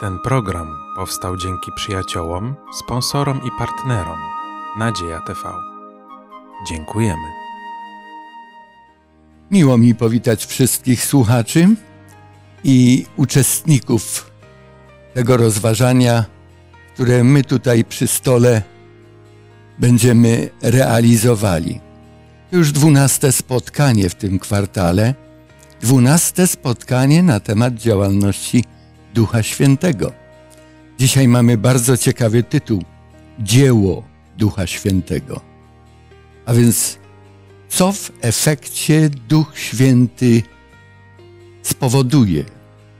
Ten program powstał dzięki przyjaciołom, sponsorom i partnerom Nadzieja TV. Dziękujemy. Miło mi powitać wszystkich słuchaczy i uczestników tego rozważania, które my tutaj przy stole będziemy realizowali. już dwunaste spotkanie w tym kwartale, dwunaste spotkanie na temat działalności Ducha Świętego. Dzisiaj mamy bardzo ciekawy tytuł: Dzieło Ducha Świętego. A więc, co w efekcie Duch Święty spowoduje,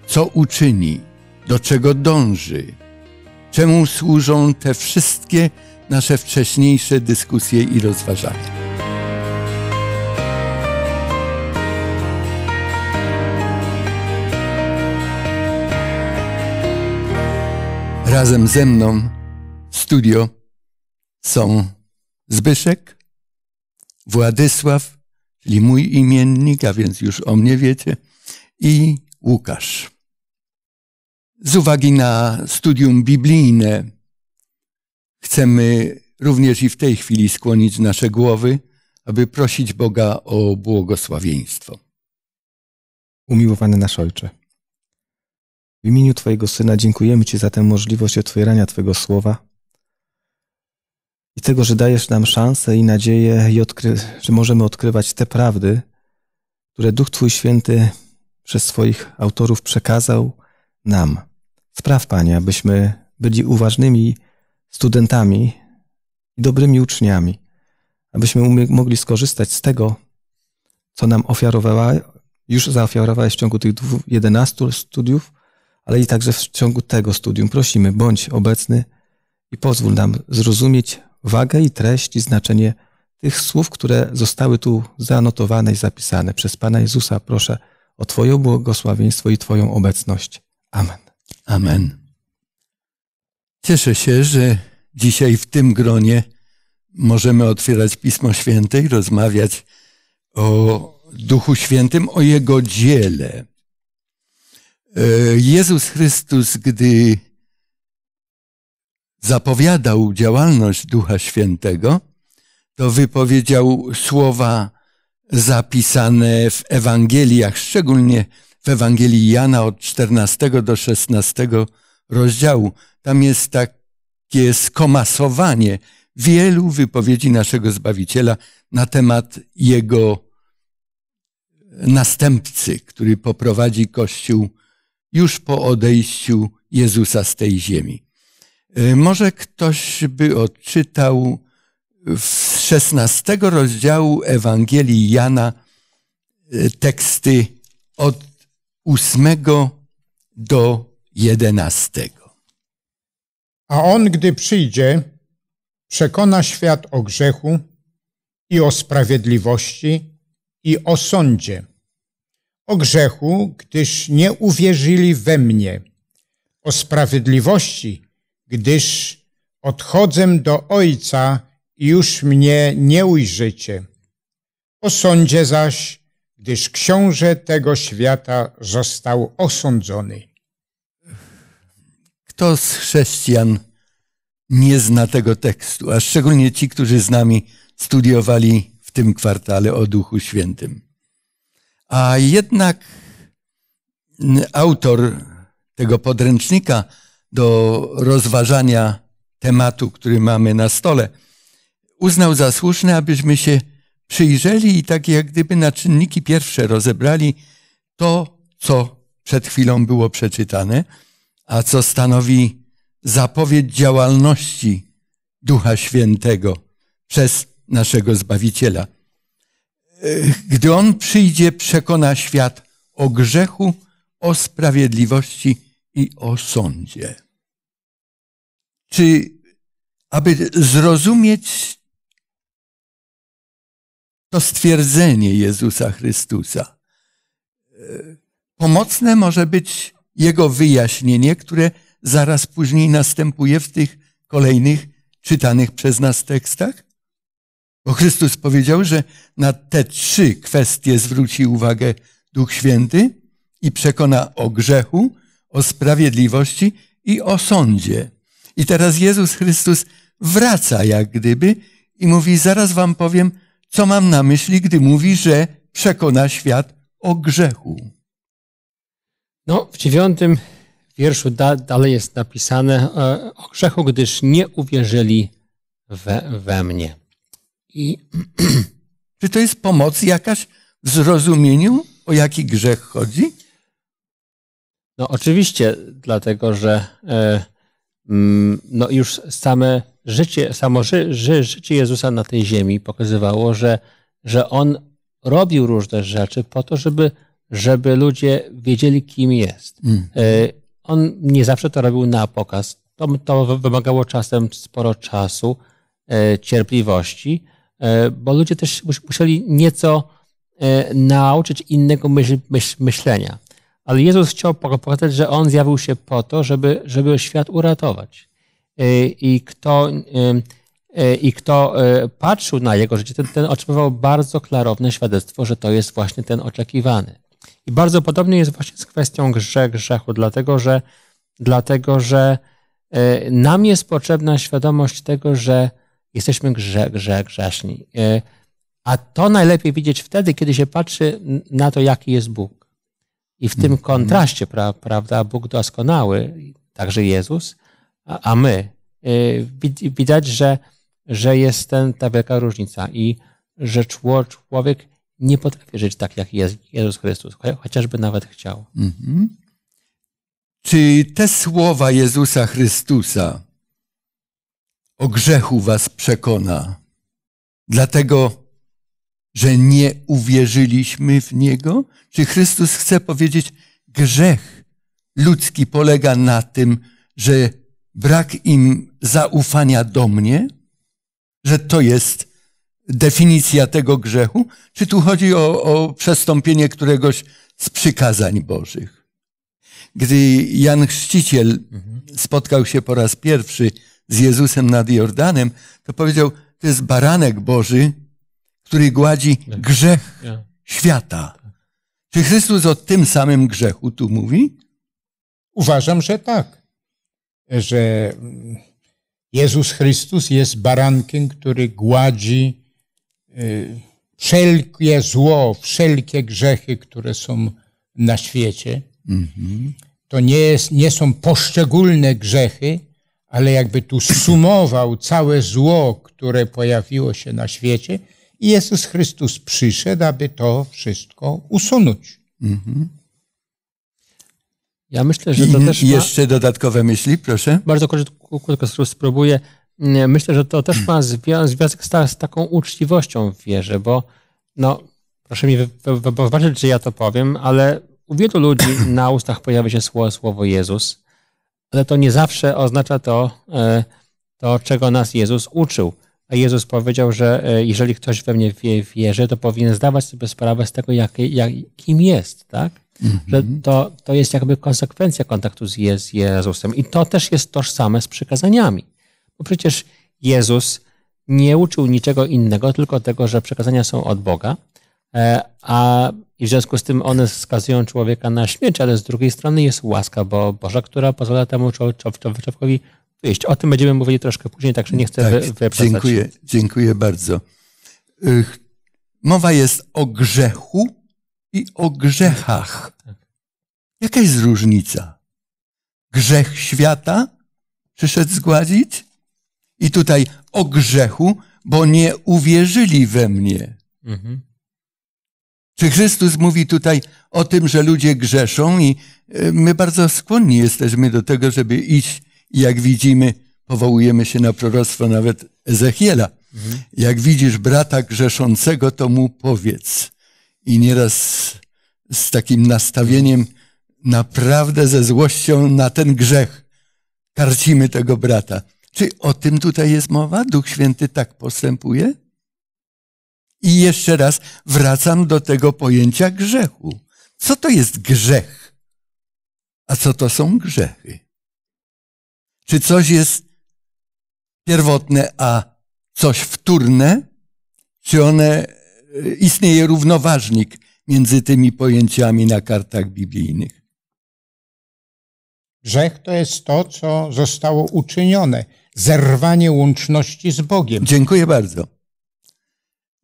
co uczyni, do czego dąży, czemu służą te wszystkie nasze wcześniejsze dyskusje i rozważania. Razem ze mną w studio są Zbyszek, Władysław, czyli mój imiennik, a więc już o mnie wiecie, i Łukasz. Z uwagi na studium biblijne chcemy również i w tej chwili skłonić nasze głowy, aby prosić Boga o błogosławieństwo. Umiłowany nasz Ojcze w imieniu Twojego Syna dziękujemy Ci za tę możliwość otwierania Twojego Słowa i tego, że dajesz nam szansę i nadzieję, i odkry- że możemy odkrywać te prawdy, które Duch Twój Święty przez swoich autorów przekazał nam. Spraw, Panie, abyśmy byli uważnymi studentami i dobrymi uczniami, abyśmy mogli skorzystać z tego, co nam ofiarowała, już zaofiarowałeś w ciągu tych 11 studiów, ale i także w ciągu tego studium prosimy, bądź obecny i pozwól nam zrozumieć wagę i treść i znaczenie tych słów, które zostały tu zanotowane i zapisane przez Pana Jezusa. Proszę o Twoje błogosławieństwo i Twoją obecność. Amen. Amen. Cieszę się, że dzisiaj w tym gronie możemy otwierać Pismo Święte i rozmawiać o Duchu Świętym, o Jego dziele. E, Jezus Chrystus, gdy zapowiadał działalność Ducha Świętego, to wypowiedział słowa zapisane w Ewangeliach, szczególnie w Ewangelii Jana od 14 do 16 rozdziału. Tam jest takie skomasowanie wielu wypowiedzi naszego Zbawiciela na temat Jego następcy, który poprowadzi Kościół już po odejściu Jezusa z tej ziemi. Y, może ktoś by odczytał z 16 rozdziału Ewangelii Jana y, teksty od 8 do 11. A on, gdy przyjdzie, przekona świat o grzechu i o sprawiedliwości i o sądzie o grzechu, gdyż nie uwierzyli we mnie, o sprawiedliwości, gdyż odchodzę do Ojca i już mnie nie ujrzycie, o sądzie zaś, gdyż książę tego świata został osądzony. Kto z chrześcijan nie zna tego tekstu, a szczególnie ci, którzy z nami studiowali w tym kwartale o Duchu Świętym? A jednak autor tego podręcznika do rozważania tematu, który mamy na stole, uznał za słuszne, abyśmy się przyjrzeli i tak jak gdyby na czynniki pierwsze rozebrali to, co przed chwilą było przeczytane, a co stanowi zapowiedź działalności Ducha Świętego przez naszego Zbawiciela. Y, gdy On przyjdzie, przekona świat o grzechu, o sprawiedliwości i o sądzie. Czy, aby zrozumieć to stwierdzenie Jezusa Chrystusa, y, pomocne może być Jego wyjaśnienie, które zaraz później następuje w tych kolejnych czytanych przez nas tekstach? Bo Chrystus powiedział, że na te trzy kwestie zwróci uwagę Duch Święty i przekona o grzechu, o sprawiedliwości i o sądzie. I teraz Jezus Chrystus wraca jak gdyby i mówi: Zaraz wam powiem, co mam na myśli, gdy mówi, że przekona świat o grzechu. No, w dziewiątym wierszu da, dalej jest napisane e, o grzechu, gdyż nie uwierzyli we, we mnie. I czy to jest pomoc jakaś w zrozumieniu, o jaki grzech chodzi? No oczywiście, dlatego że e, mm, no już same życie, samo ży, ży, życie Jezusa na tej ziemi pokazywało, że, że On robił różne rzeczy po to, żeby, żeby ludzie wiedzieli, kim jest. Mm. E, On nie zawsze to robił na pokaz. To, to wymagało czasem sporo czasu, e, cierpliwości, E, bo ludzie też musieli nieco e, nauczyć innego myśl, myśl, myślenia. Ale Jezus chciał pokazać, że On zjawił się po to, żeby, żeby świat uratować. E, I kto, I kto patrzył na Jego życie, ten, ten otrzymywał bardzo klarowne świadectwo, że to jest właśnie ten oczekiwany. I bardzo podobnie jest właśnie z kwestią grzech, grzechu, dlatego że, dlatego, że nam jest potrzebna świadomość tego, że jesteśmy grze, grze, grzeszni. E, a to najlepiej widzieć wtedy, kiedy się patrzy na to, jaki jest Bóg. I w tym mm-hmm. kontraście, pra, prawda, Bóg doskonały, także Jezus, a, a my. E, widać, że, że jest ten, ta wielka różnica i że człowiek nie potrafi żyć tak, jak Jezus Chrystus, chociażby nawet chciał. Mhm. Czy te słowa Jezusa Chrystusa o grzechu was przekona, dlatego że nie uwierzyliśmy w Niego? Czy Chrystus chce powiedzieć, grzech ludzki polega na tym, że brak im zaufania do mnie? Że to jest definicja tego grzechu? Czy tu chodzi o, o przestąpienie któregoś z przykazań Bożych? Gdy Jan Chrzciciel mhm. spotkał się po raz pierwszy z Jezusem nad Jordanem, to powiedział, to jest baranek Boży, który gładzi grzech świata. Czy Chrystus o tym samym grzechu tu mówi? Uważam, że tak. Że Jezus Chrystus jest barankiem, który gładzi y, wszelkie zło, wszelkie grzechy, które są na świecie. Mhm. To nie, jest, nie są poszczególne grzechy, ale jakby tu sumował całe zło, które pojawiło się na świecie, i Jezus Chrystus przyszedł, aby to wszystko usunąć. Mhm. Ja myślę, że to I, też. I jeszcze ma... dodatkowe myśli, proszę. Bardzo krótko, krótko spróbuję. Myślę, że to też ma związek z, taką uczciwością w wierze, bo no, proszę mi wybaczyć, że ja to powiem, ale u wielu ludzi na ustach pojawia się słowo, słowo Jezus ale to nie zawsze oznacza to, e, to czego nas Jezus uczył. A Jezus powiedział, że e, jeżeli ktoś we mnie wierzy, to powinien zdawać sobie sprawę z tego, jak, jak kim jest, tak? Mhm. Że to, to jest jakby konsekwencja kontaktu z, Jezusem. I to też jest tożsame z przykazaniami. Bo przecież Jezus nie uczył niczego innego, tylko tego, że przekazania są od Boga, e, a i w związku z tym one skazują człowieka na śmierć, ale z drugiej strony jest łaska, bo Boża, która pozwala temu człowiekowi wyjść. O tym będziemy mówili troszkę później, także nie chcę tak, wyprzedzać. Dziękuję, dziękuję bardzo. Mowa jest o grzechu i o grzechach. Tak. Jaka jest różnica? Grzech świata przyszedł zgładzić? I tutaj o grzechu, bo nie uwierzyli we mnie. Mhm. Czy Chrystus mówi tutaj o tym, że ludzie grzeszą i y, my bardzo skłonni jesteśmy do tego, żeby iść jak widzimy, powołujemy się na proroctwo nawet Ezechiela. Mhm. Jak widzisz brata grzeszącego, to mu powiedz. I nieraz z takim nastawieniem naprawdę ze złością na ten grzech karcimy tego brata. Czy o tym tutaj jest mowa? Duch Święty tak postępuje? I jeszcze raz wracam do tego pojęcia grzechu. Co to jest grzech? A co to są grzechy? Czy coś jest pierwotne, a coś wtórne? Czy one, y, istnieje równoważnik między tymi pojęciami na kartach biblijnych? Grzech to jest to, co zostało uczynione, zerwanie łączności z Bogiem. Dziękuję bardzo.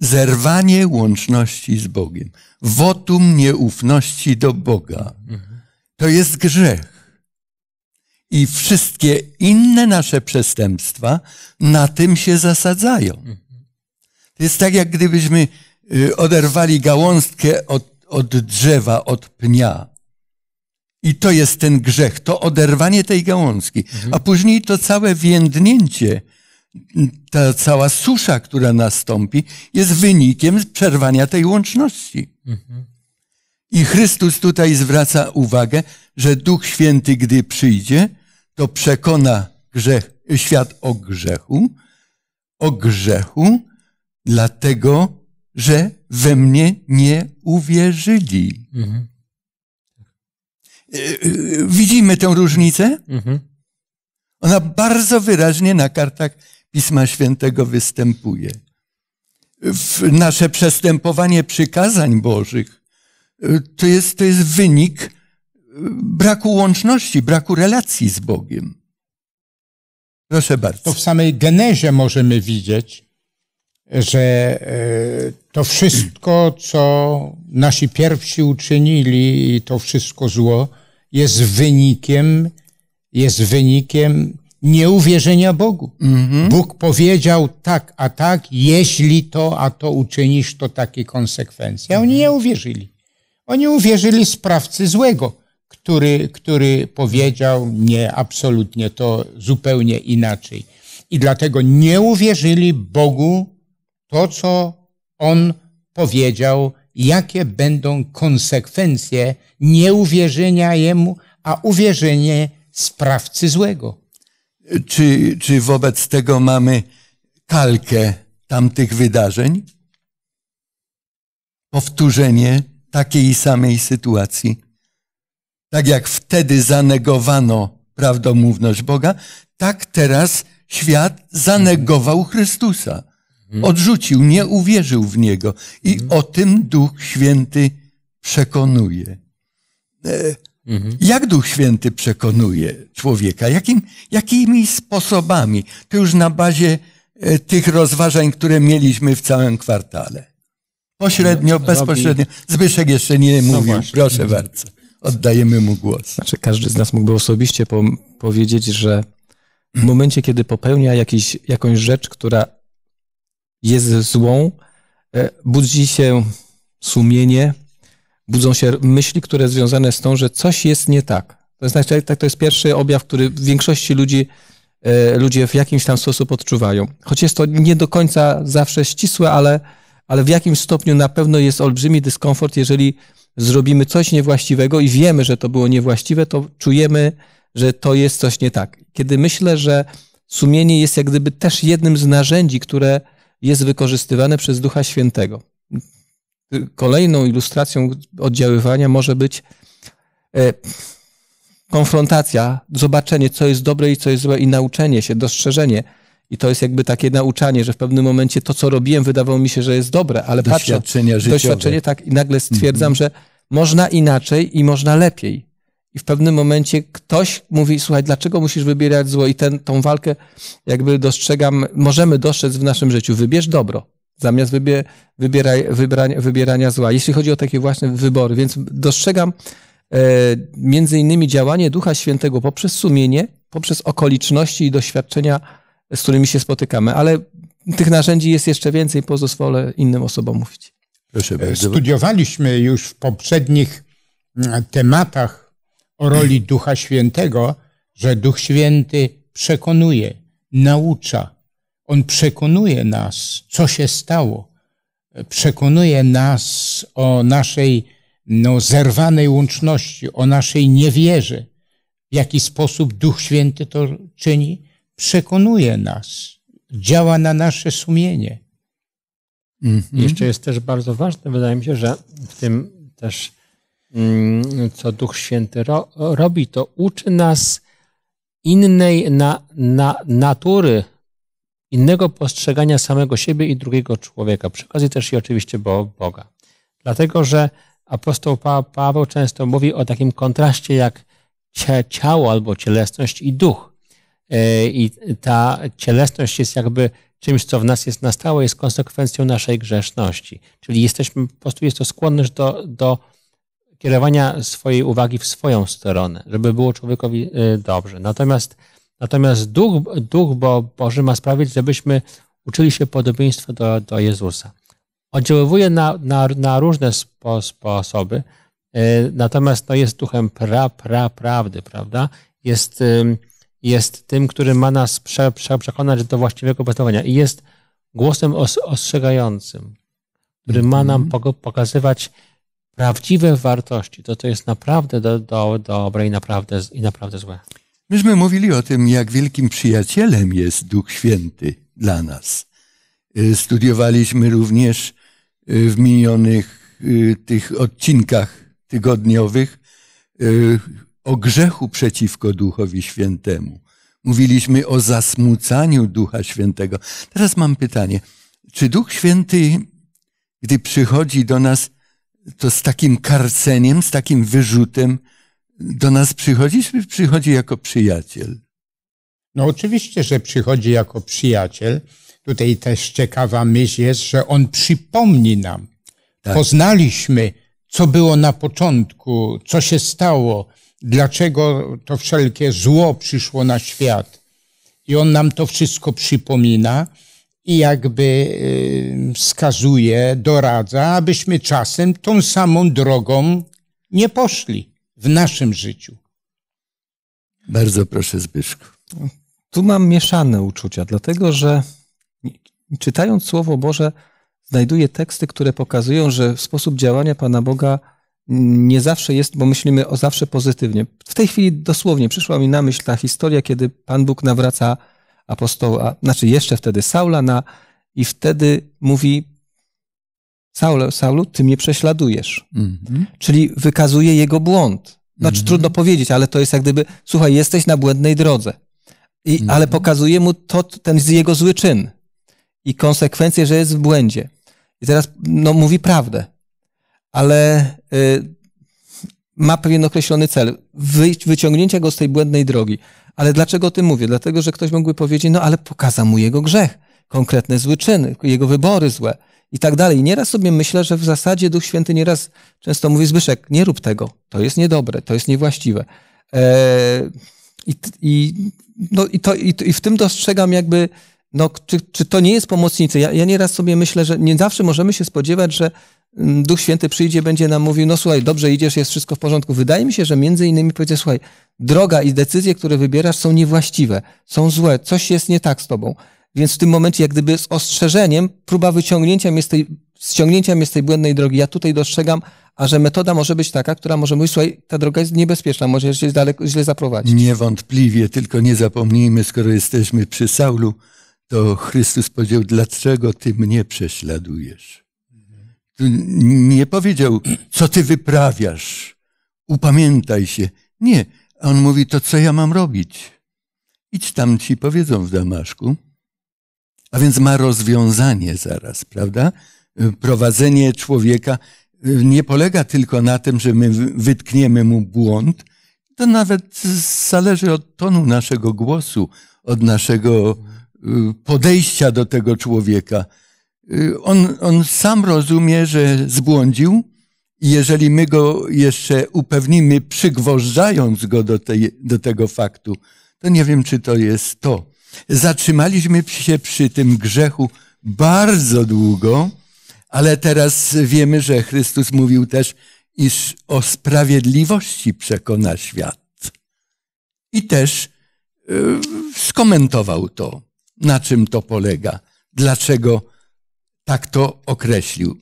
Zerwanie łączności z Bogiem. Wotum nieufności do Boga. To jest grzech. I wszystkie inne nasze przestępstwa na tym się zasadzają. To jest tak, jak gdybyśmy y, oderwali gałązkę od, od drzewa, od pnia. I to jest ten grzech, to oderwanie tej gałązki. A później to całe więdnięcie ta cała susza, która nastąpi, jest wynikiem przerwania tej łączności. Mhm. I Chrystus tutaj zwraca uwagę, że Duch Święty, gdy przyjdzie, to przekona grzech, świat o grzechu, o grzechu, dlatego, że we mnie nie uwierzyli. Mhm. E, e, widzimy tę różnicę? Mhm. Ona bardzo wyraźnie na kartach Pisma Świętego występuje. Nasze przestępowanie przykazań Bożych y, to jest, to jest wynik y, braku łączności, braku relacji z Bogiem. Proszę bardzo. To w samej genezie możemy widzieć, że y, to wszystko, co nasi pierwsi uczynili i to wszystko zło, jest wynikiem, jest wynikiem nieuwierzenia Bogu. Mhm. Bóg powiedział tak, a tak, jeśli to, a to uczynisz, to takie konsekwencje. oni mhm. nie uwierzyli. Oni uwierzyli sprawcy złego, który, który powiedział nie, absolutnie to zupełnie inaczej. I dlatego nie uwierzyli Bogu to, co On powiedział, jakie będą konsekwencje nieuwierzenia Jemu, a uwierzenie sprawcy złego. Czy, czy wobec tego mamy kalkę tamtych wydarzeń? Powtórzenie takiej samej sytuacji. Tak jak wtedy zanegowano prawdomówność Boga, tak teraz świat zanegował Chrystusa. Mhm. Odrzucił, nie uwierzył w Niego. I mhm. o tym Duch Święty przekonuje. E, Mhm. Jak Duch Święty przekonuje człowieka? Jakim, jakimi sposobami? To już na bazie e, tych rozważań, które mieliśmy w całym kwartale. Pośrednio, no, bezpośrednio. Zbyszek jeszcze nie no mówił. Proszę mhm. bardzo. Oddajemy mu głos. Znaczy, każdy z nas mógłby osobiście po powiedzieć, że w momencie, kiedy popełnia jakiś, jakąś rzecz, która jest złą, e, budzi się sumienie, budzą się myśli, które związane z tą, że coś jest nie tak. To jest, tak, to jest pierwszy objaw, który w większości ludzi e, ludzie w jakimś tam sposób odczuwają. Choć jest to nie do końca zawsze ścisłe, ale, ale w jakimś stopniu na pewno jest olbrzymi dyskomfort, jeżeli zrobimy coś niewłaściwego i wiemy, że to było niewłaściwe, to czujemy, że to jest coś nie tak. Kiedy myślę, że sumienie jest jak gdyby też jednym z narzędzi, które jest wykorzystywane przez Ducha Świętego kolejną ilustracją oddziaływania może być e, konfrontacja, zobaczenie, co jest dobre i co jest złe, i nauczenie się, dostrzeżenie. I to jest jakby takie nauczanie, że w pewnym momencie to, co robiłem, wydawało mi się, że jest dobre, ale patrzę, życiowe. doświadczenie tak i nagle stwierdzam, mm-hmm. że można inaczej i można lepiej. I w pewnym momencie ktoś mówi, słuchaj, dlaczego musisz wybierać zło? I tę tą walkę jakby dostrzegam, możemy dostrzec w naszym życiu. Wybierz dobro zamiast wybie, wybrania, wybierania zła. Jeśli chodzi o takie właśnie wybory, więc dostrzegam e, między innymi działanie Ducha Świętego poprzez sumienie, poprzez okoliczności i doświadczenia, z którymi się spotykamy, ale tych narzędzi jest jeszcze więcej, pozwolę innym osobom mówić. Proszę e, bardzo. Studiowaliśmy już w poprzednich mm, tematach o roli Ducha Świętego, że Duch Święty przekonuje, naucza, on przekonuje nas, co się stało. Przekonuje nas o naszej no, zerwanej łączności, o naszej niewierze. W jaki sposób Duch Święty to czyni? Przekonuje nas, działa na nasze sumienie. Mhm. Jeszcze jest też bardzo ważne, wydaje mi się, że w tym też, mm, co Duch Święty ro, robi, to uczy nas innej na, na, natury innego postrzegania samego siebie i drugiego człowieka. Przy okazji też i oczywiście Boga. Dlatego, że apostoł Paweł często mówi o takim kontraście jak ciało albo cielesność i duch. E, I ta cielesność jest jakby czymś, co w nas jest na stałe, jest konsekwencją naszej grzeszności. Czyli jesteśmy, po prostu jest to skłonność do, do kierowania swojej uwagi w swoją stronę, żeby było człowiekowi e, dobrze. Natomiast Natomiast Duch, Duch Bo, Boży ma sprawić, żebyśmy uczyli się podobieństwa do, do Jezusa. Oddziaływuje na, na, na różne spo, sposoby, e, natomiast no, jest duchem pra, pra, prawdy, prawda? Jest, jest tym, który ma nas prze, prze, przekonać do właściwego postępowania i jest głosem os, ostrzegającym, który ma nam mhm. pokazywać prawdziwe wartości, to co jest naprawdę do, do, dobre i naprawdę, i naprawdę złe. Myśmy mówili o tym, jak wielkim przyjacielem jest Duch Święty dla nas. Y, studiowaliśmy również y, w minionych y, tych odcinkach tygodniowych o grzechu przeciwko Duchowi Świętemu. Mówiliśmy o zasmucaniu Ducha Świętego. Teraz mam pytanie. Czy Duch Święty, gdy przychodzi do nas, to z takim karceniem, z takim wyrzutem, do nas przychodzi, czy przychodzi jako przyjaciel? No oczywiście, że przychodzi jako przyjaciel. Tutaj też ciekawa myśl jest, że on przypomni nam. Tak. Poznaliśmy, co było na początku, co się stało, dlaczego to wszelkie zło przyszło na świat. I on nam to wszystko przypomina i jakby y, wskazuje, doradza, abyśmy czasem tą samą drogą nie poszli w naszym życiu. Bardzo proszę, Zbyszku. Tu mam mieszane uczucia, dlatego że czytając Słowo Boże, znajduję teksty, które pokazują, że sposób działania Pana Boga nie zawsze jest, bo myślimy o zawsze pozytywnie. W tej chwili dosłownie przyszła mi na myśl ta historia, kiedy Pan Bóg nawraca apostoła, znaczy jeszcze wtedy Saula na, i wtedy mówi, Saulu, Saulu, ty mnie prześladujesz. Mhm. Czyli wykazuje jego błąd. Znaczy mhm. trudno powiedzieć, ale to jest jak gdyby, słuchaj, jesteś na błędnej drodze. I, mhm. Ale pokazuje mu to, ten jego zły czyn i konsekwencje, że jest w błędzie. I teraz no, mówi prawdę, ale y, ma pewien określony cel wyciągnięcia go z tej błędnej drogi. Ale dlaczego o tym mówię? Dlatego, że ktoś mógłby powiedzieć, no ale pokazał mu jego grzech, konkretne zły czyny, jego wybory złe i tak dalej. Nieraz sobie myślę, że w zasadzie Duch Święty nieraz często mówi Zbyszek, nie rób tego, to jest niedobre, to jest niewłaściwe. E, i, i, no, i, to, i, i, w tym dostrzegam jakby, no, czy, czy to nie jest pomocnicy? Ja, ja nieraz sobie myślę, że nie zawsze możemy się spodziewać, że mm, Duch Święty przyjdzie, będzie nam mówił, no słuchaj, dobrze idziesz, jest wszystko w porządku. Wydaje mi się, że między innymi powiedzę, słuchaj, droga i decyzje, które wybierasz są niewłaściwe, są złe, coś jest nie tak z tobą. Więc w tym momencie, jak gdyby z ostrzeżeniem, próba wyciągnięcia mnie z tej, ściągnięcia mnie z tej błędnej drogi. Ja tutaj dostrzegam, a że metoda może być taka, która może mówić, słuchaj, ta droga jest niebezpieczna, może się daleko, źle zaprowadzić. Niewątpliwie, tylko nie zapomnijmy, skoro jesteśmy przy Saulu, to Chrystus powiedział, dlaczego ty mnie prześladujesz? nie powiedział, co ty wyprawiasz, upamiętaj się. Nie, on mówi, to co ja mam robić? Idź tam, ci powiedzą w Damaszku, a więc ma rozwiązanie zaraz, prawda? Prowadzenie człowieka y, nie polega tylko na tym, że my wytkniemy mu błąd. To nawet zależy od tonu naszego głosu, od naszego y, podejścia do tego człowieka. Y, on, on sam rozumie, że zbłądził, i jeżeli my go jeszcze upewnimy, przygwożdżając go do, tej, do tego faktu, to nie wiem, czy to jest to. Zatrzymaliśmy się przy tym grzechu bardzo długo, ale teraz wiemy, że Chrystus mówił też, iż o sprawiedliwości przekona świat. I też yy, skomentował to, na czym to polega, dlaczego tak to określił.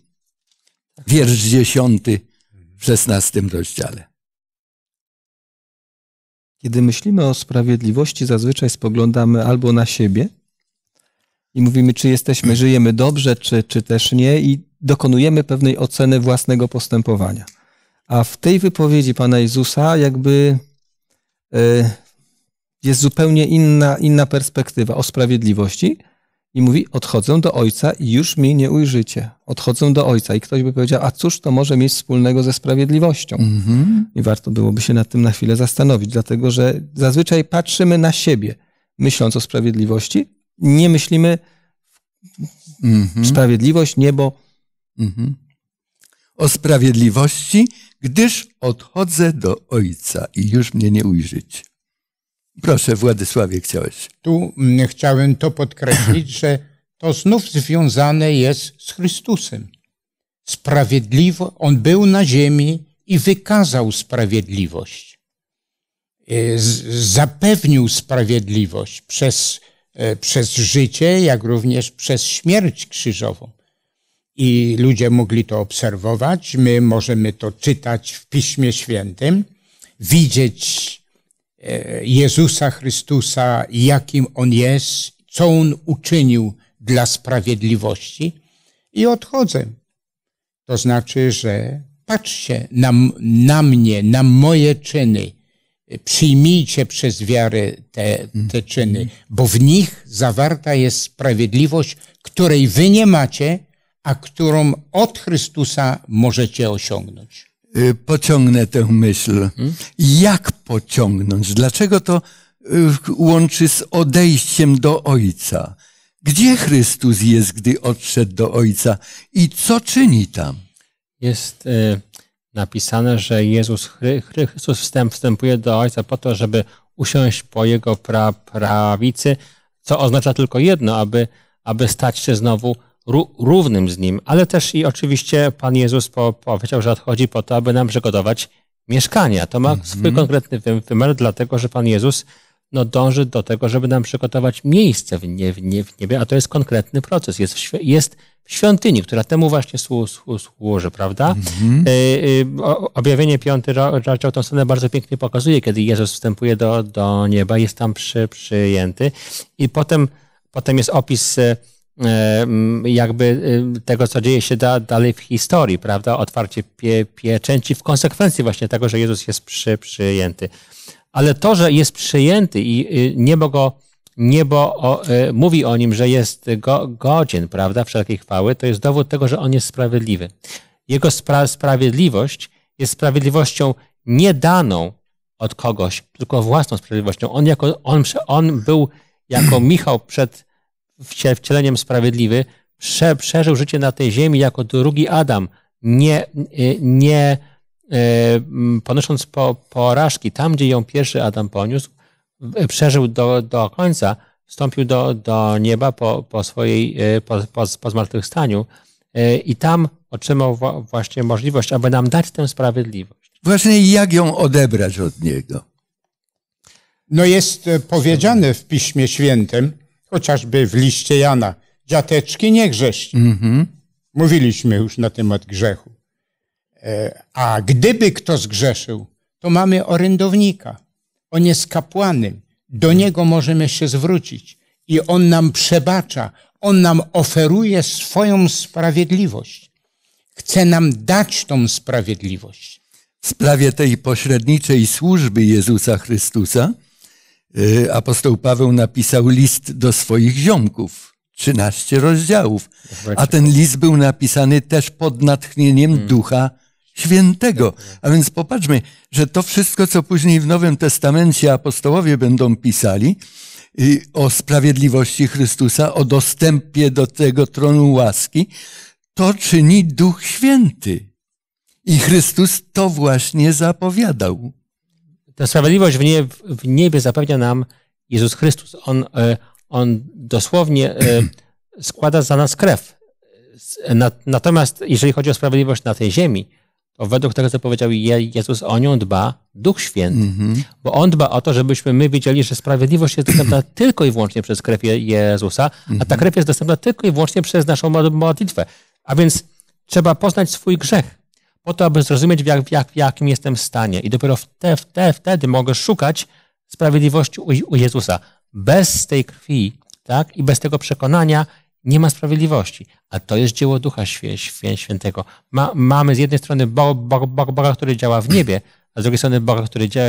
Wiersz dziesiąty w szesnastym rozdziale. Kiedy myślimy o sprawiedliwości, zazwyczaj spoglądamy albo na siebie i mówimy, czy jesteśmy, żyjemy dobrze, czy, czy też nie, i dokonujemy pewnej oceny własnego postępowania. A w tej wypowiedzi Pana Jezusa jakby e, jest zupełnie inna, inna perspektywa o sprawiedliwości – i mówi, odchodzę do ojca i już mi nie ujrzycie. Odchodzę do ojca. I ktoś by powiedział, a cóż to może mieć wspólnego ze sprawiedliwością? Mm-hmm. I warto byłoby się nad tym na chwilę zastanowić, dlatego że zazwyczaj patrzymy na siebie, myśląc o sprawiedliwości, nie myślimy mm-hmm. sprawiedliwość, niebo. Mm-hmm. O sprawiedliwości, gdyż odchodzę do ojca i już mnie nie ujrzycie. Proszę, Władysławie, chciałeś. Tu mm, chciałem to podkreślić, że to znów związane jest z Chrystusem. Sprawiedliwo, on był na ziemi i wykazał sprawiedliwość. E, zapewnił sprawiedliwość przez, e, przez życie, jak również przez śmierć krzyżową. I ludzie mogli to obserwować, my możemy to czytać w Piśmie Świętym, widzieć Jezusa Chrystusa, jakim On jest, co On uczynił dla sprawiedliwości i odchodzę. To znaczy, że patrzcie na, na mnie, na moje czyny. Przyjmijcie przez wiarę te, te czyny, bo w nich zawarta jest sprawiedliwość, której wy nie macie, a którą od Chrystusa możecie osiągnąć. Y, pociągnę tę myśl. Hmm? Jak pociągnąć? Dlaczego to y, łączy z odejściem do Ojca? Gdzie Chrystus jest, gdy odszedł do Ojca i co czyni tam? Jest y, napisane, że Jezus Chrystus wstępuje do Ojca po to, żeby usiąść po Jego pra, prawicy, co oznacza tylko jedno, aby, aby stać się znowu równym z Nim, ale też i oczywiście Pan Jezus po, powiedział, że odchodzi po to, aby nam przygotować mieszkania. To ma mm -hmm. swój konkretny wymiar, dlatego że Pan Jezus no, dąży do tego, żeby nam przygotować miejsce w, nie, w, nie, w niebie, a to jest konkretny proces. Jest w, jest w świątyni, która temu właśnie słu, słu, służy, prawda? Mm -hmm. y, y, objawienie 5 rozdział tą scenę bardzo pięknie pokazuje, kiedy Jezus wstępuje do, do nieba, jest tam przy, przyjęty i potem, potem jest opis y, E, jakby y, tego, co dzieje się da, dalej w historii, prawda? Otwarcie pie, pieczęci w konsekwencji właśnie tego, że Jezus jest przy, przyjęty. Ale to, że jest przyjęty i y, niebo go, niebo o, y, mówi o nim, że jest go, godzien, prawda, wszelkiej chwały, to jest dowód tego, że on jest sprawiedliwy. Jego spra sprawiedliwość jest sprawiedliwością nie daną od kogoś, tylko własną sprawiedliwością. On, jako, on, on był jako Michał przed wcieleniem sprawiedliwy, prze, przeżył życie na tej ziemi jako drugi Adam, nie, y, nie y, ponosząc po, porażki tam, gdzie ją pierwszy Adam poniósł, przeżył do, do końca, wstąpił do, do nieba po, po swojej, y, po, po, po zmartwychwstaniu i tam otrzymał właśnie możliwość, aby nam dać tę sprawiedliwość. Właśnie jak ją odebrać od niego? No jest e, powiedziane w Piśmie Świętym, chociażby w liście Jana. Dziateczki nie grześć. Mm-hmm. Mówiliśmy już na temat grzechu. E, a gdyby kto zgrzeszył, to mamy orędownika. On jest kapłanem. Do niego możemy się zwrócić i on nam przebacza. On nam oferuje swoją sprawiedliwość. Chce nam dać tą sprawiedliwość. W sprawie tej pośredniczej służby Jezusa Chrystusa Y, apostoł Paweł napisał list do swoich ziomków. 13 rozdziałów. A ten list był napisany też pod natchnieniem hmm. Ducha Świętego. A więc popatrzmy, że to wszystko, co później w Nowym Testamencie apostołowie będą pisali, y, o sprawiedliwości Chrystusa, o dostępie do tego tronu łaski, to czyni Duch Święty. I Chrystus to właśnie zapowiadał ta sprawiedliwość w niebie, w niebie zapewnia nam Jezus Chrystus. On, e, on dosłownie e, składa za nas krew. Natomiast jeżeli chodzi o sprawiedliwość na tej ziemi, to według tego, co powiedział Jezus, o nią dba Duch Święty. Mm-hmm. Bo On dba o to, żebyśmy my wiedzieli, że sprawiedliwość jest dostępna tylko i wyłącznie przez krew Jezusa, mm-hmm. a ta mhm. krew jest dostępna tylko i wyłącznie przez naszą modlitwę. A więc trzeba poznać swój grzech po to, aby zrozumieć, w, jak, w, jak, w jakim jestem stanie. I dopiero wtedy mogę szukać sprawiedliwości u, u Jezusa. Bez tej krwi tak, i bez tego przekonania nie ma sprawiedliwości. A to jest dzieło Ducha Świę, Świę, Świętego. Ma, mamy z jednej strony Boga, który działa w niebie, a z drugiej strony Boga, który działa,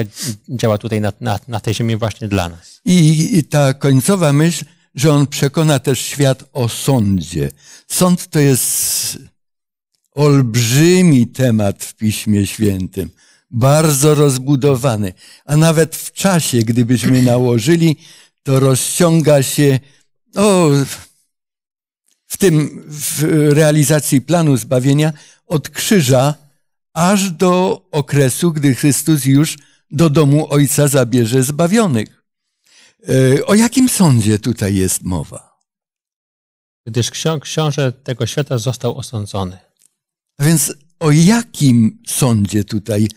działa tutaj na, na, na, tej ziemi właśnie dla nas. I, I ta końcowa myśl, że on przekona też świat o sądzie. Sąd to jest olbrzymi temat w Piśmie Świętym, bardzo rozbudowany, a nawet w czasie, gdybyśmy nałożyli, to rozciąga się o, w tym w realizacji planu zbawienia od krzyża aż do okresu, gdy Chrystus już do domu Ojca zabierze zbawionych. E, o jakim sądzie tutaj jest mowa? Gdyż książę tego świata został osądzony. A więc o jakim sądzie tutaj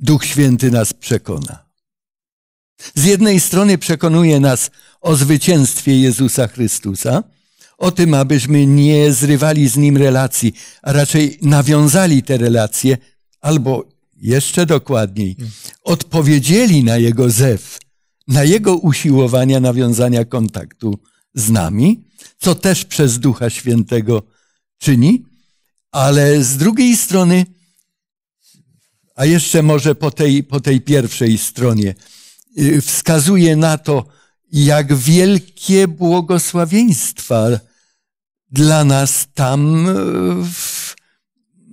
Duch Święty nas przekona? Z jednej strony przekonuje nas o zwycięstwie Jezusa Chrystusa, o tym, abyśmy nie zrywali z Nim relacji, a raczej nawiązali te relacje, albo jeszcze dokładniej, odpowiedzieli na Jego zew, na Jego usiłowania nawiązania kontaktu z nami, co też przez Ducha Świętego czyni, ale z drugiej strony, a jeszcze może po tej, po tej pierwszej stronie, y, wskazuje na to, jak wielkie błogosławieństwa dla nas tam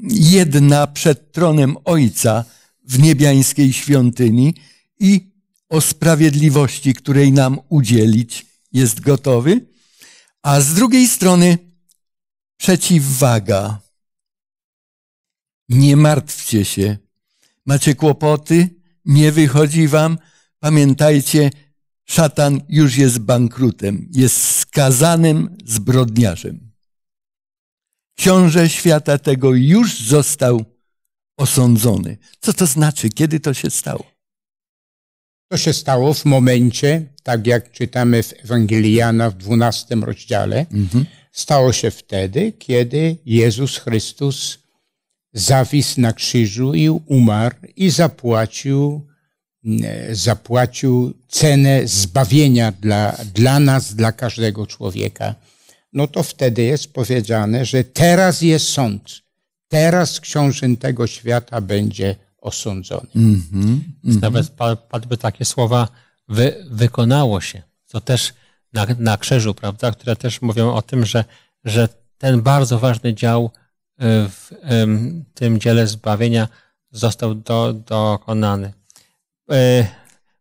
jedna przed tronem Ojca w niebiańskiej świątyni i o sprawiedliwości, której nam udzielić jest gotowy, a z drugiej strony przeciwwaga nie martwcie się. Macie kłopoty? Nie wychodzi wam? Pamiętajcie, szatan już jest bankrutem, jest skazanym zbrodniarzem. Książę świata tego już został osądzony. Co to znaczy? Kiedy to się stało? To się stało w momencie, tak jak czytamy w Ewangelii w 12 rozdziale, mhm. stało się wtedy, kiedy Jezus Chrystus zawisł na krzyżu i umarł i zapłacił, e, zapłacił cenę zbawienia dla, dla nas, dla każdego człowieka. No to wtedy jest powiedziane, że teraz jest sąd. Teraz książę tego świata będzie osądzony. Mm-hmm, mm-hmm. Nawet padły takie słowa, wy, wykonało się, co też na, na krzyżu, prawda, które też mówią o tym, że, że ten bardzo ważny dział w tym dziele zbawienia został do, dokonany. E,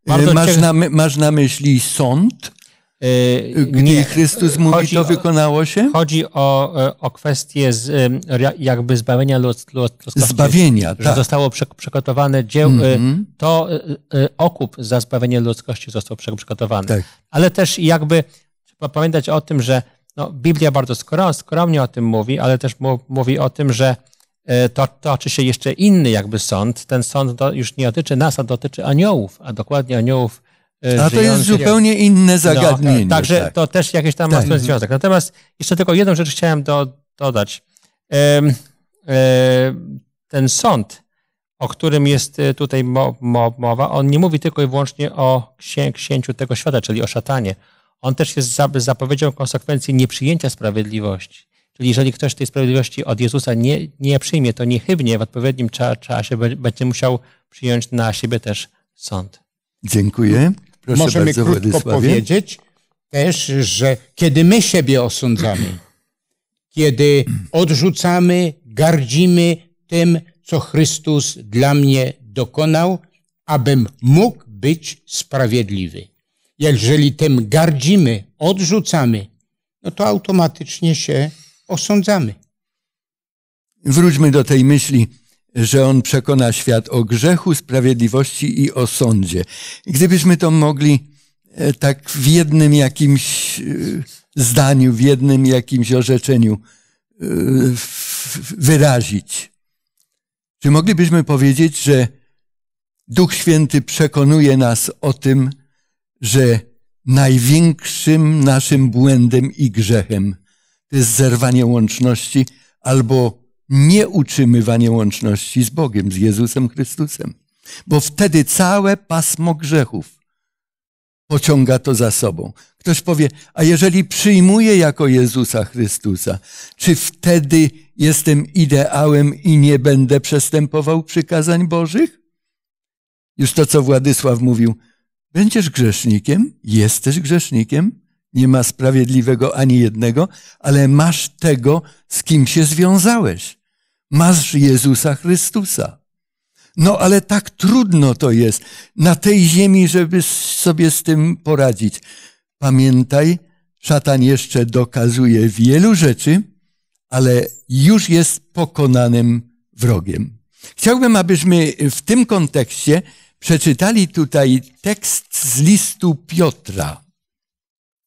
bardzo e, masz, na, masz na myśli sąd? E, Gdy Chrystus mówi, to wykonało się? Chodzi o, o kwestię z, jakby zbawienia ludzkości. Zbawienia, tak. Że zostało przygotowane dzieło, mm-hmm. to okup za zbawienie ludzkości został przygotowany. Tak. Ale też jakby trzeba pamiętać o tym, że no, Biblia bardzo skromnie o tym mówi, ale też mówi o tym, że e, to toczy się jeszcze inny jakby sąd. Ten sąd już nie dotyczy nas, a dotyczy aniołów, a dokładnie aniołów e, a to jest zupełnie inne no, zagadnienie. No, także tak. to też jakieś tam tak. ma związek. Natomiast jeszcze tylko jedną rzecz chciałem do, dodać. ten sąd, o którym jest tutaj mowa, on nie mówi tylko i wyłącznie o księciu tego świata, czyli o szatanie on też jest zapowiedzią konsekwencji nieprzyjęcia sprawiedliwości. Czyli jeżeli ktoś tej sprawiedliwości od Jezusa nie, nie przyjmie, to niechybnie w odpowiednim czasie będzie musiał przyjąć na siebie też sąd. Dziękuję. Proszę Możemy bardzo, krótko Władysławie. powiedzieć też, że kiedy my siebie osądzamy, kiedy odrzucamy, gardzimy tym, co Chrystus dla mnie dokonał, abym mógł być sprawiedliwy. Jeżeli tym gardzimy, odrzucamy, no to automatycznie się osądzamy. Wróćmy do tej myśli, że on przekona świat o grzechu, sprawiedliwości i osądzie. Gdybyśmy to mogli e, tak w jednym jakimś e, zdaniu, w jednym jakimś orzeczeniu e, wyrazić. Czy moglibyśmy powiedzieć, że Duch Święty przekonuje nas o tym, że największym naszym błędem i grzechem to jest zerwanie łączności albo nieutrzymywanie łączności z Bogiem, z Jezusem Chrystusem. Bo wtedy całe pasmo grzechów pociąga to za sobą. Ktoś powie, a jeżeli przyjmuję jako Jezusa Chrystusa, czy wtedy jestem ideałem i nie będę przestępował przykazań Bożych? Już to, co Władysław mówił, Będziesz grzesznikiem, jesteś grzesznikiem, nie ma sprawiedliwego ani jednego, ale masz tego, z kim się związałeś. Masz Jezusa Chrystusa. No ale tak trudno to jest na tej ziemi, żeby sobie z tym poradzić. Pamiętaj, szatan jeszcze dokazuje wielu rzeczy, ale już jest pokonanym wrogiem. Chciałbym, abyśmy w tym kontekście przeczytali tutaj tekst z listu Piotra.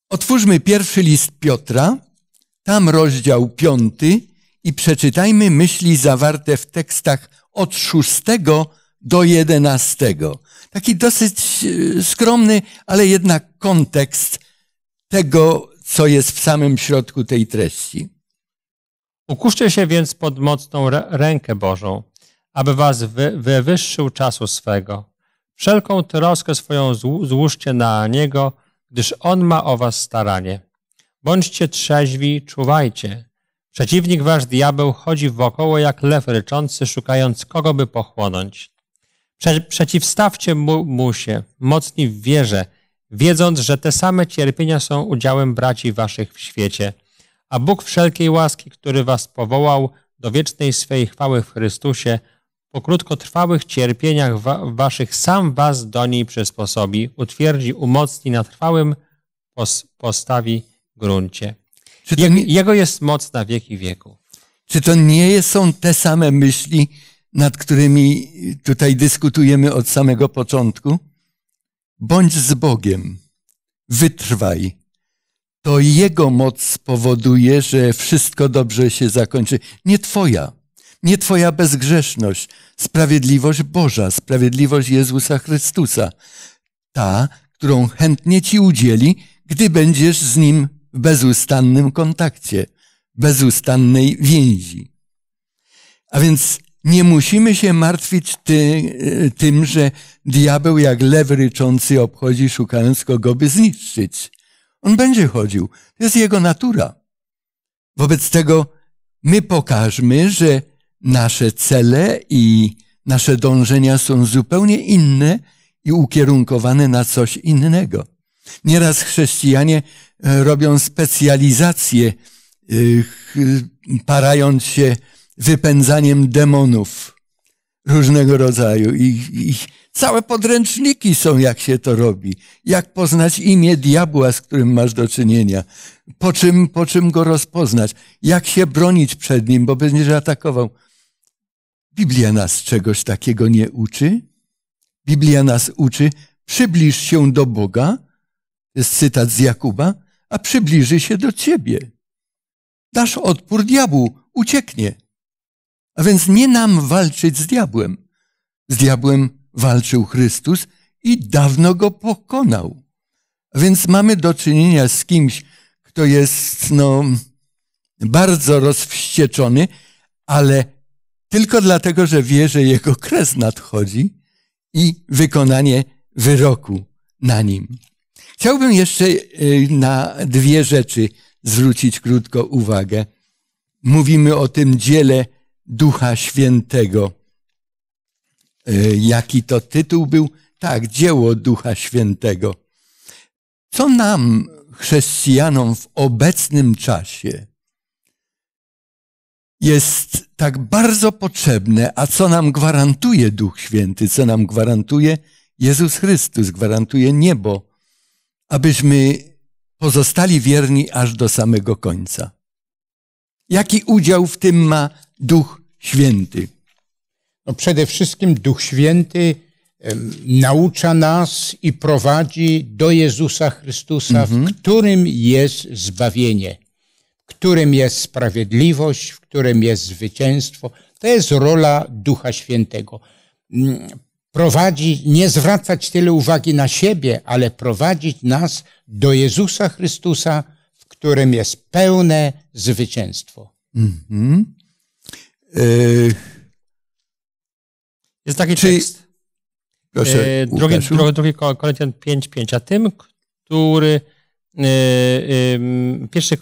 Otwórzmy pierwszy list Piotra, tam rozdział piąty i przeczytajmy myśli zawarte w tekstach od szóstego do jedenastego. Taki dosyć e, skromny, ale jednak kontekst tego, co jest w samym środku tej treści. Ukuszcie się więc pod mocną rękę Bożą, aby was wy wywyższył czasu swego Wszelką troskę swoją złóżcie na Niego, gdyż On ma o was staranie. Bądźcie trzeźwi, czuwajcie. Przeciwnik wasz diabeł chodzi wokoło jak lew ryczący, szukając kogo by pochłonąć. Prze przeciwstawcie mu, mu się, mocni w wierze, wiedząc, że te same cierpienia są udziałem braci waszych w świecie. A Bóg wszelkiej łaski, który was powołał do wiecznej swej chwały w Chrystusie, po krótkotrwałych cierpieniach wa waszych sam was do niej przysposobi, utwierdzi, umocni na trwałym pos postawi gruncie. nie... Jego jest moc na wieki wieku. Czy to nie są te same myśli, nad którymi tutaj dyskutujemy od samego początku? Bądź z Bogiem, wytrwaj. To Jego moc spowoduje, że wszystko dobrze się zakończy, nie Twoja. Nie Twoja bezgrzeszność, sprawiedliwość Boża, sprawiedliwość Jezusa Chrystusa. Ta, którą chętnie Ci udzieli, gdy będziesz z Nim w bezustannym kontakcie, bezustannej więzi. A więc nie musimy się martwić ty, e, tym, że diabeł jak lew ryczący obchodzi, szukając kogo by zniszczyć. On będzie chodził. To jest jego natura. Wobec tego my pokażmy, że nasze cele i nasze dążenia są zupełnie inne i ukierunkowane na coś innego. Nieraz chrześcijanie e, robią specjalizację, e, parając się wypędzaniem demonów różnego rodzaju. I, i całe podręczniki są, jak się to robi. Jak poznać imię diabła, z którym masz do czynienia. Po czym, po czym go rozpoznać. Jak się bronić przed nim, bo będziesz atakował. Biblia nas czegoś takiego nie uczy. Biblia nas uczy, przybliż się do Boga, to jest cytat z Jakuba, a przybliży się do ciebie. Dasz odpór diabłu, ucieknie. A więc nie nam walczyć z diabłem. Z diabłem walczył Chrystus i dawno go pokonał. A więc mamy do czynienia z kimś, kto jest no, bardzo rozwścieczony, ale tylko dlatego, że wie, że jego kres nadchodzi i wykonanie wyroku na nim. Chciałbym jeszcze y, na dwie rzeczy zwrócić krótko uwagę. Mówimy o tym dziele Ducha Świętego. Y, jaki to tytuł był? Tak, dzieło Ducha Świętego. Co nam, chrześcijanom, w obecnym czasie jest tak bardzo potrzebne, a co nam gwarantuje Duch Święty, co nam gwarantuje Jezus Chrystus, gwarantuje niebo, abyśmy pozostali wierni aż do samego końca. Jaki udział w tym ma Duch Święty? No przede wszystkim Duch Święty naucza nas i prowadzi do Jezusa Chrystusa, mhm. w którym jest zbawienie którym jest sprawiedliwość, w którym jest zwycięstwo. To jest rola Ducha Świętego. Mm, Prowadzi, nie zwracać tyle uwagi na siebie, ale prowadzić nas do Jezusa Chrystusa, w którym jest pełne zwycięstwo. Mm-hmm. Yy... Jest taki Czy... tekst. Proszę, yy, drugi, drugi, drugi Koryntian 5.5. A tym, który... Yy, yy pierwszy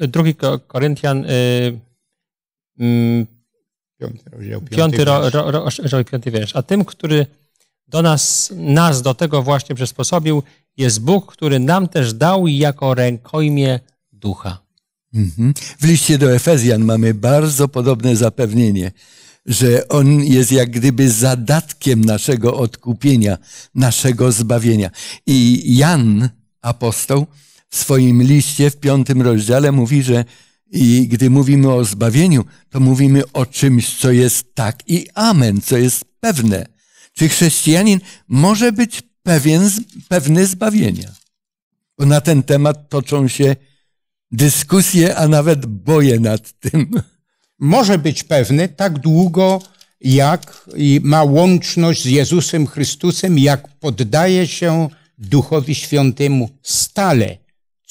drugi Koryntian, y, mm, piąty rozdział, piąty, piąty, ro, piąty wiersz. A tym, który do nas, nas do tego właśnie przysposobił, jest Bóg, który nam też dał jako rękojmie ducha. Mhm. W liście do Efezjan mamy bardzo podobne zapewnienie, że On jest jak gdyby zadatkiem naszego odkupienia, naszego zbawienia. I Jan, apostoł, swoim liście w piątym rozdziale mówi, że i gdy mówimy o zbawieniu, to mówimy o czymś, co jest tak i amen, co jest pewne. Czy chrześcijanin może być pewien, pewny zbawienia? Bo na ten temat toczą się dyskusje, a nawet boje nad tym. Może być pewny tak długo, jak ma łączność z Jezusem Chrystusem, jak poddaje się Duchowi Świętemu stale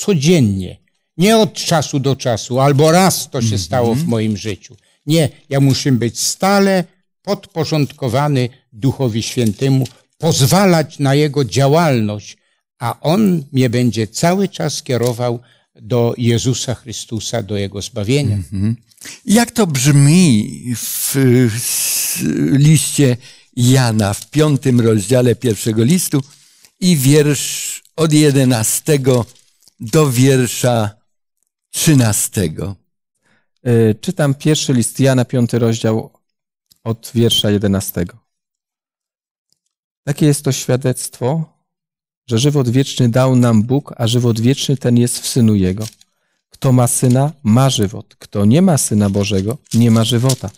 codziennie. Nie od czasu do czasu, albo raz to się mhm. stało w moim życiu. Nie, ja muszę być stale podporządkowany Duchowi Świętemu, pozwalać na Jego działalność, a On mnie będzie cały czas kierował do Jezusa Chrystusa, do Jego zbawienia. Mhm. Jak to brzmi w liście Jana w piątym rozdziale pierwszego listu i wiersz od jedenastego do wiersza trzynastego. Y, czytam pierwszy list Jana, piąty rozdział od wiersza jedenastego. Takie jest to świadectwo, że żywot wieczny dał nam Bóg, a żywot wieczny ten jest w Synu Jego. Kto ma Syna, ma żywot. Kto nie ma Syna Bożego, nie ma żywota.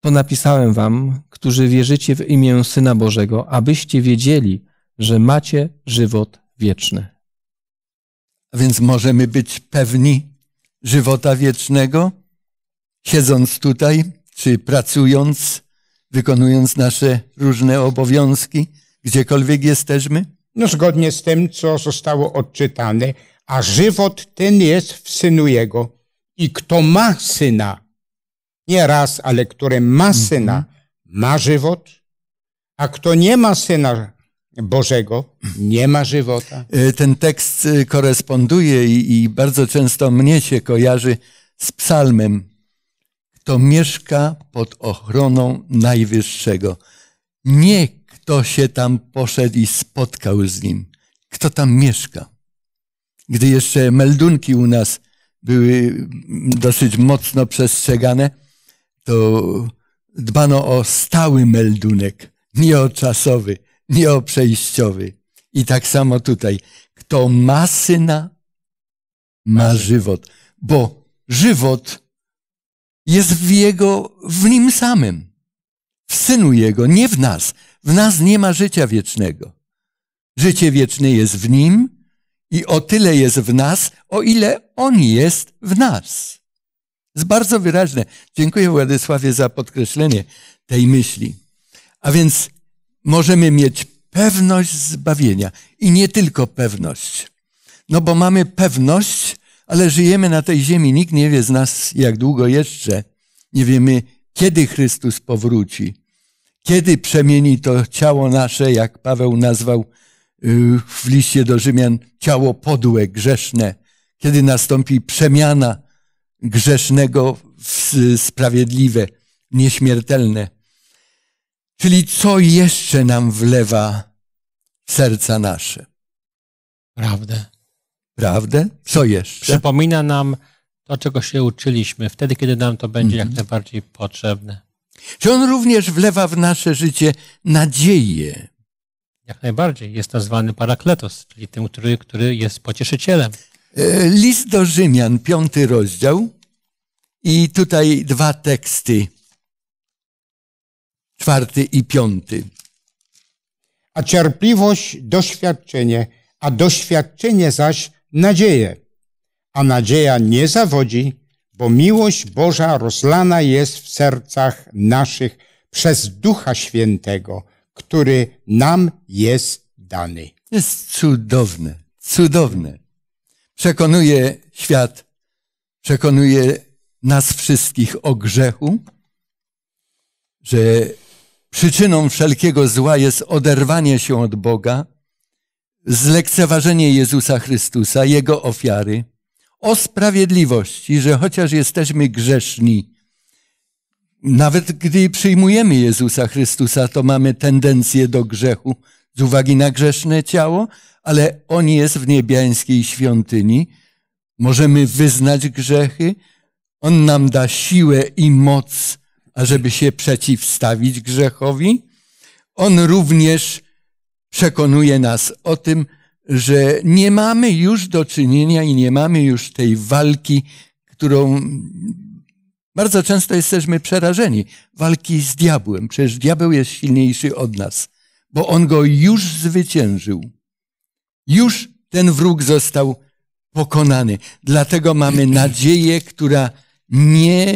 To napisałem wam, którzy wierzycie w imię Syna Bożego, abyście wiedzieli, że macie żywot wieczny. A więc możemy być pewni żywota wiecznego, siedząc tutaj, czy pracując, wykonując nasze różne obowiązki, gdziekolwiek jesteśmy? No zgodnie z tym, co zostało odczytane, a żywot ten jest w Synu Jego. I kto ma Syna, nie raz, ale który ma Syna, mhm. ma żywot, a kto nie ma Syna, Bożego, nie ma żywota. E, ten tekst e, koresponduje i, i, bardzo często mnie się kojarzy z psalmem. Kto mieszka pod ochroną Najwyższego. Nie kto się tam poszedł i spotkał z nim. Kto tam mieszka. Gdy jeszcze meldunki u nas były mm, dosyć mocno przestrzegane, to dbano o stały meldunek, nie o czasowy nieoprzejściowy. I tak samo tutaj. Kto ma syna, ma żywot, bo żywot jest w jego, w nim samym. W synu jego, nie w nas. W nas nie ma życia wiecznego. Życie wieczne jest w nim i o tyle jest w nas, o ile on jest w nas. Jest bardzo wyraźne. Dziękuję Władysławie za podkreślenie tej myśli. A więc możemy mieć pewność zbawienia i nie tylko pewność. No bo mamy pewność, ale żyjemy na tej ziemi, nikt nie wie z nas, jak długo jeszcze. Nie wiemy, kiedy Chrystus powróci, kiedy przemieni to ciało nasze, jak Paweł nazwał y, w liście do Rzymian, ciało podłe, grzeszne, kiedy nastąpi przemiana grzesznego w sprawiedliwe, nieśmiertelne. Czyli co jeszcze nam wlewa w serca nasze? Prawdę. Prawdę? Co jeszcze? Przypomina nam to, czego się uczyliśmy, wtedy, kiedy nam to będzie mm -hmm. jak mhm. najbardziej potrzebne. Czy on również wlewa w nasze życie nadzieję? Jak najbardziej. Jest nazwany parakletos, czyli tym, który, który jest pocieszycielem. E, list do Rzymian, piąty rozdział. I tutaj dwa teksty czwarty i piąty. A cierpliwość doświadczenie, a doświadczenie zaś nadzieję. A nadzieja nie zawodzi, bo miłość Boża rozlana jest w sercach naszych przez Ducha Świętego, który nam jest dany. Jest cudowne, cudowne. Przekonuje świat, przekonuje nas wszystkich o grzechu, że Przyczyną wszelkiego zła jest oderwanie się od Boga, zlekceważenie Jezusa Chrystusa, Jego ofiary, o sprawiedliwości, że chociaż jesteśmy grzeszni, nawet gdy przyjmujemy Jezusa Chrystusa, to mamy tendencję do grzechu z uwagi na grzeszne ciało, ale On jest w niebiańskiej świątyni. Możemy wyznać grzechy. On nam da siłę i moc, ażeby się przeciwstawić grzechowi. On również przekonuje nas o tym, że nie mamy już do czynienia i nie mamy już tej walki, którą bardzo często jesteśmy przerażeni. Walki z diabłem. Przecież diabeł jest silniejszy od nas, bo on go już zwyciężył. Już ten wróg został pokonany. Dlatego mamy nadzieję, która nie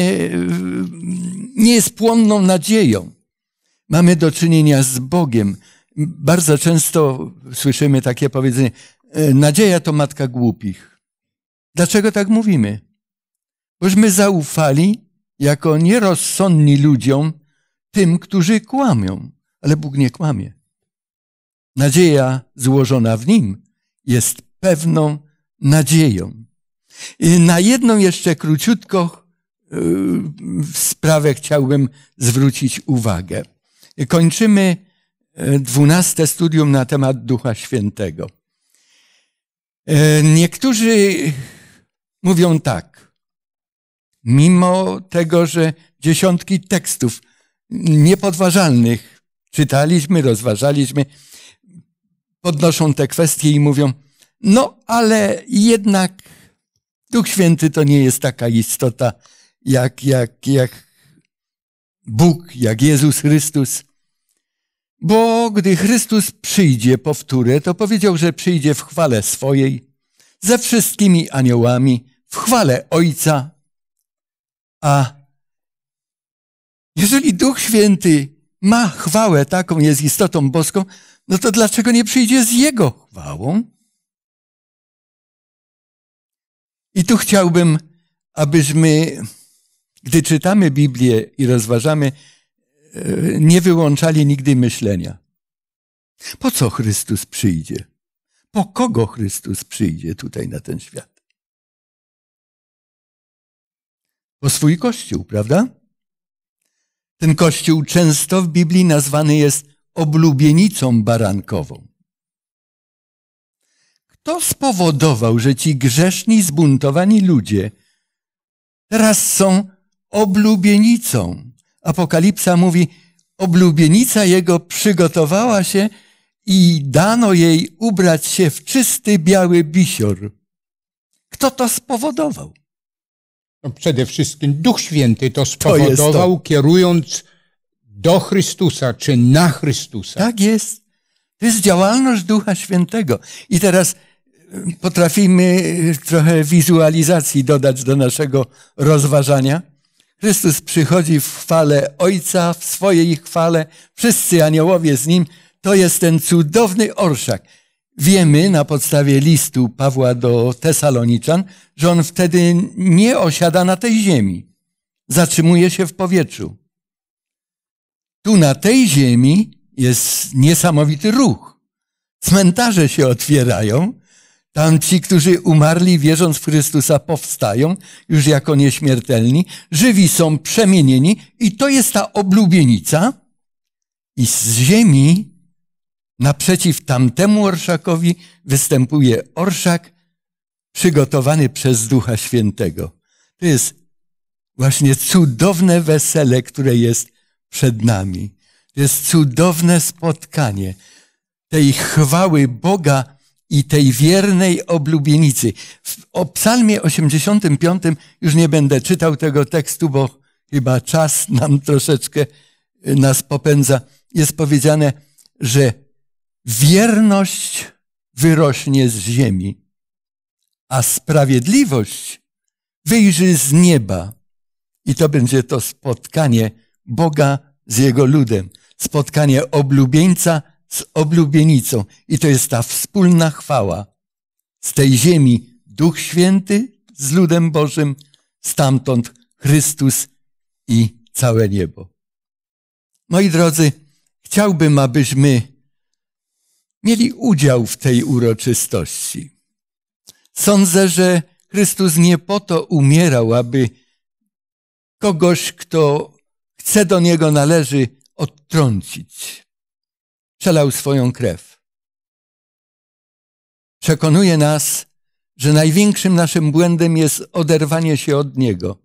nie jest płonną nadzieją. Mamy do czynienia z Bogiem. Bardzo często słyszymy takie powiedzenie: e, Nadzieja to matka głupich. Dlaczego tak mówimy? Bośmy zaufali jako nierozsądni ludziom, tym, którzy kłamią. Ale Bóg nie kłamie. Nadzieja złożona w Nim jest pewną nadzieją. Na jedną jeszcze króciutko sprawę chciałbym zwrócić uwagę. Kończymy e, dwunaste studium na temat Ducha Świętego. E, niektórzy mówią tak, mimo tego, że dziesiątki tekstów niepodważalnych czytaliśmy, rozważaliśmy, podnoszą te kwestie i mówią, no ale jednak Duch Święty to nie jest taka istota, jak, jak, jak Bóg, jak Jezus Chrystus. Bo gdy Chrystus przyjdzie powtórę, to powiedział, że przyjdzie w chwale swojej, ze wszystkimi aniołami, w chwale Ojca. A jeżeli Duch Święty ma chwałę taką, jest istotą boską, no to dlaczego nie przyjdzie z Jego chwałą? I tu chciałbym, abyśmy gdy czytamy Biblię i rozważamy, e, nie wyłączali nigdy myślenia. Po co Chrystus przyjdzie? Po kogo Chrystus przyjdzie tutaj na ten świat? Po swój kościół, prawda? Ten kościół często w Biblii nazwany jest oblubienicą barankową. Kto spowodował, że ci grzeszni, zbuntowani ludzie teraz są oblubienicą. Apokalipsa mówi, oblubienica jego przygotowała się i dano jej ubrać się w czysty biały bisior. Kto to spowodował? No przede wszystkim Duch Święty to spowodował, to to. kierując do Chrystusa czy na Chrystusa. Tak jest. To jest działalność Ducha Świętego. I teraz y, potrafimy trochę wizualizacji dodać do naszego rozważania. Chrystus przychodzi w chwale Ojca, w swojej chwale, wszyscy aniołowie z Nim. To jest ten cudowny orszak. Wiemy na podstawie listu Pawła do Tesaloniczan, że on wtedy nie osiada na tej ziemi. Zatrzymuje się w powietrzu. Tu na tej ziemi jest niesamowity ruch. Cmentarze się otwierają, tam ci, którzy umarli wierząc w Chrystusa, powstają już jako nieśmiertelni, żywi są przemienieni i to jest ta oblubienica. I z ziemi naprzeciw tamtemu orszakowi występuje orszak przygotowany przez Ducha Świętego. To jest właśnie cudowne wesele, które jest przed nami. To jest cudowne spotkanie tej chwały Boga, i tej wiernej oblubienicy. O psalmie 85 już nie będę czytał tego tekstu, bo chyba czas nam troszeczkę y, nas popędza. Jest powiedziane, że wierność wyrośnie z ziemi, a sprawiedliwość wyjrzy z nieba. I to będzie to spotkanie Boga z Jego ludem, spotkanie oblubieńca z oblubienicą. I to jest ta wspólna chwała. Z tej ziemi Duch Święty z ludem Bożym, stamtąd Chrystus i całe niebo. Moi drodzy, chciałbym, abyśmy mieli udział w tej uroczystości. Sądzę, że Chrystus nie po to umierał, aby kogoś, kto chce do niego należy, odtrącić przelał swoją krew. Przekonuje nas, że największym naszym błędem jest oderwanie się od Niego,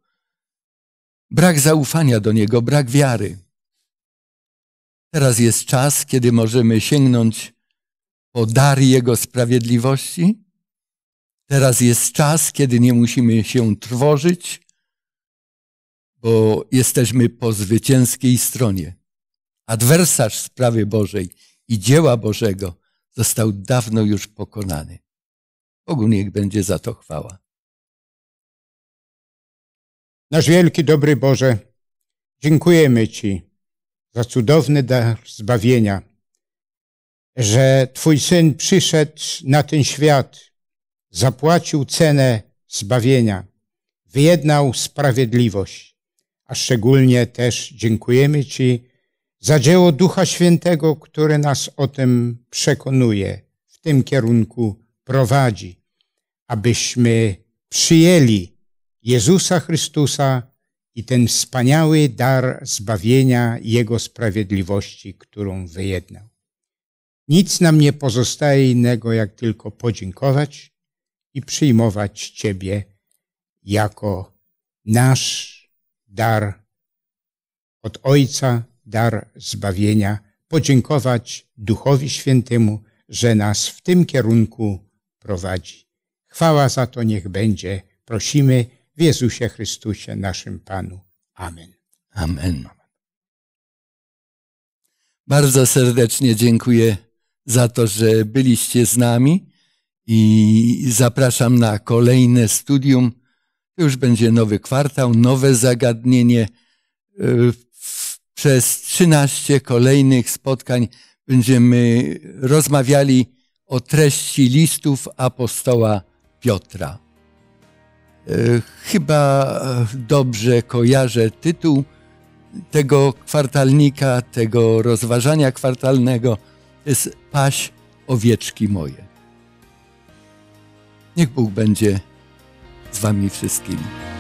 brak zaufania do Niego, brak wiary. Teraz jest czas, kiedy możemy sięgnąć po dar Jego sprawiedliwości. Teraz jest czas, kiedy nie musimy się trwożyć, bo jesteśmy po zwycięskiej stronie adwersarz sprawy Bożej i dzieła Bożego został dawno już pokonany. Bogu niech będzie za to chwała. Nasz wielki, dobry Boże, dziękujemy Ci za cudowny dar zbawienia, że Twój Syn przyszedł na ten świat, zapłacił cenę zbawienia, wyjednał sprawiedliwość, a szczególnie też dziękujemy Ci, za dzieło Ducha Świętego, które nas o tym przekonuje, w tym kierunku prowadzi, abyśmy przyjęli Jezusa Chrystusa i ten wspaniały dar zbawienia Jego sprawiedliwości, którą wyjednał. Nic nam nie pozostaje innego, jak tylko podziękować i przyjmować Ciebie jako nasz dar od Ojca dar zbawienia, podziękować Duchowi Świętemu, że nas w tym kierunku prowadzi. Chwała za to niech będzie. Prosimy w Jezusie Chrystusie, naszym Panu. Amen. Amen. Bardzo serdecznie dziękuję za to, że byliście z nami i zapraszam na kolejne studium. Już będzie nowy kwartał, nowe zagadnienie. E, przez 13 kolejnych spotkań będziemy rozmawiali o treści listów apostoła Piotra. E, chyba dobrze kojarzę tytuł tego kwartalnika, tego rozważania kwartalnego. To jest Paś owieczki moje. Niech Bóg będzie z Wami wszystkimi.